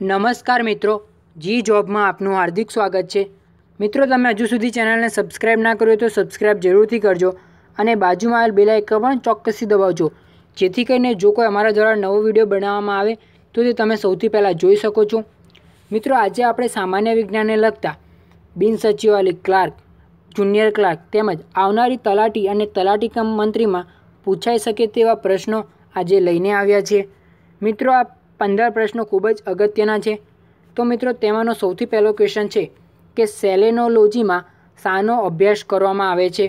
નમસ્કાર મિત્રો જી જોબમાં આપનું હાર્દિક સ્વાગત છે મિત્રો તમે હજુ સુધી ચેનલને સબસ્ક્રાઈબ ના કર્યો તો સબસ્ક્રાઈબ જરૂરથી કરજો અને બાજુમાં આવેલ બેલ પણ ચોક્કસથી દબાવજો જેથી કરીને જો કોઈ અમારા દ્વારા નવો વિડીયો બનાવવામાં આવે તો તે તમે સૌથી પહેલાં જોઈ શકો છો મિત્રો આજે આપણે સામાન્ય વિજ્ઞાનને લગતા બિનસચિવાલય સચિવાલય ક્લાર્ક જુનિયર ક્લાર્ક તેમજ આવનારી તલાટી અને તલાટી કમ મંત્રીમાં પૂછાઈ શકે તેવા પ્રશ્નો આજે લઈને આવ્યા છે મિત્રો આ પંદર પ્રશ્નો ખૂબ જ અગત્યના છે તો મિત્રો તેમાંનો સૌથી પહેલો ક્વેશ્ચન છે કે સેલેનોલોજીમાં શાનો અભ્યાસ કરવામાં આવે છે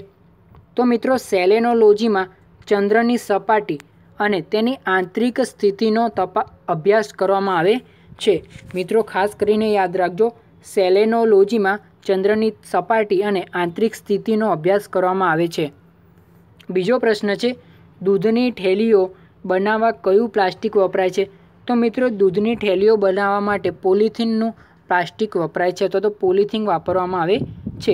તો મિત્રો સેલેનોલોજીમાં ચંદ્રની સપાટી અને તેની આંતરિક સ્થિતિનો તપા અભ્યાસ કરવામાં આવે છે મિત્રો ખાસ કરીને યાદ રાખજો સેલેનોલોજીમાં ચંદ્રની સપાટી અને આંતરિક સ્થિતિનો અભ્યાસ કરવામાં આવે છે બીજો પ્રશ્ન છે દૂધની ઠેલીઓ બનાવવા કયું પ્લાસ્ટિક વપરાય છે તો મિત્રો દૂધની ઠેલીઓ બનાવવા માટે પોલિથીનનું પ્લાસ્ટિક વપરાય છે અથવા તો પોલિથીન વાપરવામાં આવે છે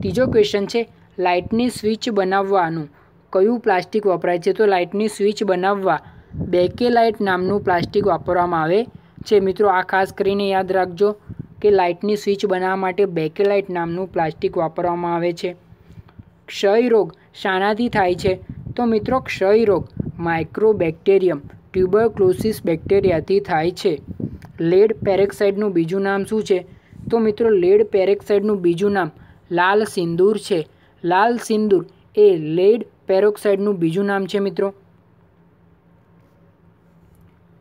ત્રીજો ક્વેશ્ચન છે લાઇટની સ્વિચ બનાવવાનું કયું પ્લાસ્ટિક વપરાય છે તો લાઇટની સ્વિચ બનાવવા બેકે લાઇટ નામનું પ્લાસ્ટિક વાપરવામાં આવે છે મિત્રો આ ખાસ કરીને યાદ રાખજો કે લાઇટની સ્વિચ બનાવવા માટે બેકે લાઇટ નામનું પ્લાસ્ટિક વાપરવામાં આવે છે ક્ષય રોગ શાનાથી થાય છે તો મિત્રો ક્ષય રોગ માઇક્રોબેક્ટેરિયમ ટ્યુબરક્લોસિસ બેક્ટેરિયાથી થાય છે લેડ પેરેક્સાઇડનું બીજું નામ શું છે તો મિત્રો લેડ પેરેક્સાઇડનું બીજું નામ લાલ સિંદૂર છે લાલ સિંદૂર એ લેડ પેરોક્સાઇડનું બીજું નામ છે મિત્રો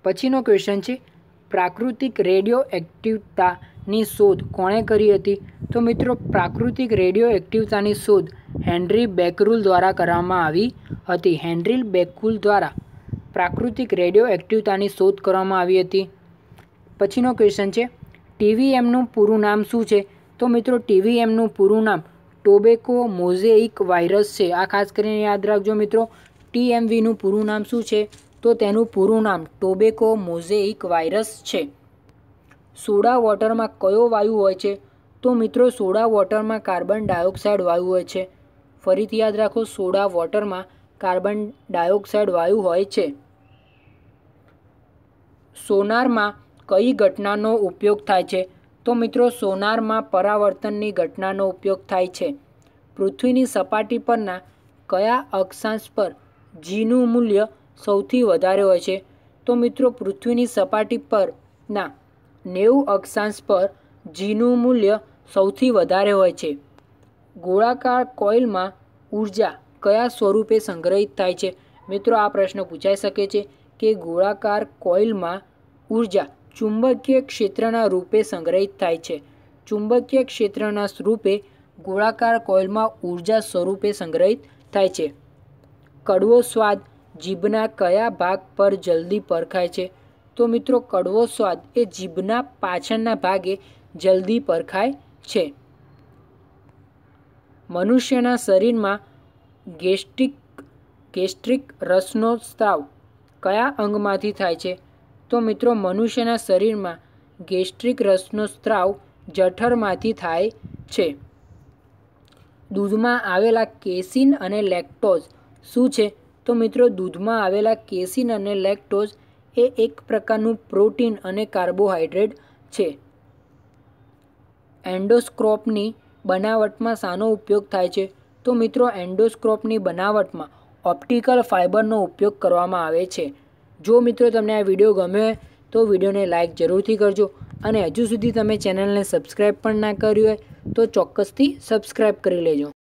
પછીનો ક્વેશ્ચન છે પ્રાકૃતિક રેડિયો એક્ટિવતાની શોધ કોણે કરી હતી તો મિત્રો પ્રાકૃતિક રેડિયો એક્ટિવતાની શોધ હેનરી બેકરુલ દ્વારા કરવામાં આવી હતી હેનરી બેકરુલ દ્વારા પ્રાકૃતિક રેડિયો એક્ટિવતાની શોધ કરવામાં આવી હતી પછીનો ક્વેશ્ચન છે ટીવીએમનું પૂરું નામ શું છે તો મિત્રો ટીવીએમનું પૂરું નામ ટોબેકો મોઝેઇક વાયરસ છે આ ખાસ કરીને યાદ રાખજો મિત્રો ટીએમવીનું પૂરું નામ શું છે તો તેનું પૂરું નામ ટોબેકો મોઝેઇક વાયરસ છે સોડા વોટરમાં કયો વાયુ હોય છે તો મિત્રો સોડા વોટરમાં કાર્બન ડાયોક્સાઇડ વાયુ હોય છે ફરીથી યાદ રાખો સોડા વોટરમાં કાર્બન ડાયોક્સાઇડ વાયુ હોય છે સોનારમાં કઈ ઘટનાનો ઉપયોગ થાય છે તો મિત્રો સોનારમાં પરાવર્તનની ઘટનાનો ઉપયોગ થાય છે પૃથ્વીની સપાટી પરના કયા અક્ષાંશ પર જીનું મૂલ્ય સૌથી વધારે હોય છે તો મિત્રો પૃથ્વીની સપાટી પરના નેવું અક્ષાંશ પર જીનું મૂલ્ય સૌથી વધારે હોય છે ગોળાકાર કોઇલમાં ઉર્જા કયા સ્વરૂપે સંગ્રહિત થાય છે મિત્રો આ પ્રશ્ન પૂછાઈ શકે છે કે ગોળાકાર કોઇલમાં ઉર્જા ચુંબકીય ક્ષેત્રના રૂપે સંગ્રહિત થાય છે ચુંબકીય ક્ષેત્રના સ્વરૂપે ગોળાકાર કોઇલમાં ઉર્જા સ્વરૂપે સંગ્રહિત થાય છે કડવો સ્વાદ જીભના કયા ભાગ પર જલ્દી પરખાય છે તો મિત્રો કડવો સ્વાદ એ જીભના પાછળના ભાગે જલ્દી પરખાય છે મનુષ્યના શરીરમાં ગેસ્ટ્રિક ગેસ્ટ્રિક રસનો સ્ત્રાવ કયા અંગમાંથી થાય છે તો મિત્રો મનુષ્યના શરીરમાં ગેસ્ટ્રિક રસનો સ્ત્રાવ જઠરમાંથી થાય છે દૂધમાં આવેલા કેસિન અને લેક્ટોઝ શું છે તો મિત્રો દૂધમાં આવેલા કેસિન અને લેક્ટોઝ એ એક પ્રકારનું પ્રોટીન અને કાર્બોહાઈડ્રેટ છે એન્ડોસ્ક્રોપની બનાવટમાં સાનો ઉપયોગ થાય છે તો મિત્રો એન્ડોસ્ક્રોપની બનાવટમાં ઓપ્ટિકલ ફાઇબરનો ઉપયોગ કરવામાં આવે છે જો મિત્રો તમને આ વિડીયો ગમ્યો તો વિડીયોને લાઇક જરૂરથી કરજો અને હજુ સુધી તમે ચેનલને સબસ્ક્રાઈબ પણ ના કર્યું હોય તો ચોક્કસથી સબસ્ક્રાઈબ કરી લેજો